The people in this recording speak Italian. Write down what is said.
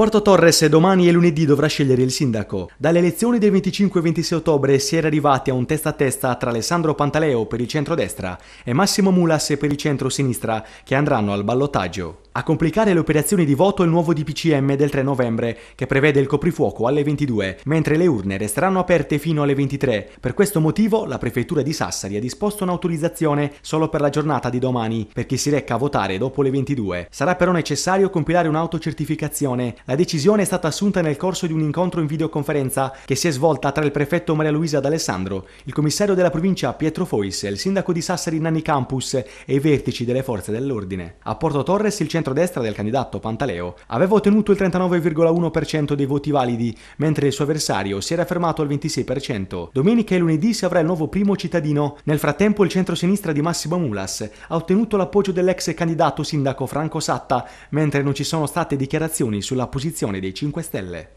Porto Torres domani e lunedì dovrà scegliere il sindaco. Dalle elezioni del 25 e 26 ottobre si era arrivati a un testa a testa tra Alessandro Pantaleo per il centro-destra e Massimo Mulas per il centro-sinistra che andranno al ballottaggio. A complicare le operazioni di voto il nuovo DPCM del 3 novembre, che prevede il coprifuoco alle 22, mentre le urne resteranno aperte fino alle 23. Per questo motivo la Prefettura di Sassari ha disposto un'autorizzazione solo per la giornata di domani, per chi si recca a votare dopo le 22. Sarà però necessario compilare un'autocertificazione. La decisione è stata assunta nel corso di un incontro in videoconferenza che si è svolta tra il prefetto Maria Luisa D'Alessandro, il commissario della provincia Pietro Fois, il sindaco di Sassari Nanni Campus e i vertici delle forze dell'ordine. A Porto Torres il centro centrodestra del candidato Pantaleo aveva ottenuto il 39,1% dei voti validi, mentre il suo avversario si era fermato al 26%. Domenica e lunedì si avrà il nuovo primo cittadino. Nel frattempo il centrosinistra di Massimo Mulas ha ottenuto l'appoggio dell'ex candidato sindaco Franco Satta, mentre non ci sono state dichiarazioni sulla posizione dei 5 Stelle.